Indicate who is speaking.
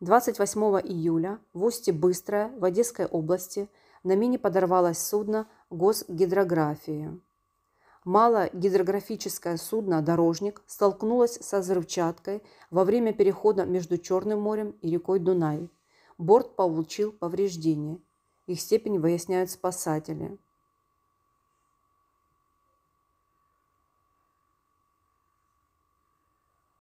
Speaker 1: 28 июля в устье Быстрое в Одесской области на мине подорвалось судно госгидрографии. Малое гидрографическое судно «Дорожник» столкнулось со взрывчаткой во время перехода между Черным морем и рекой Дунай. Борт получил повреждения. Их степень выясняют спасатели.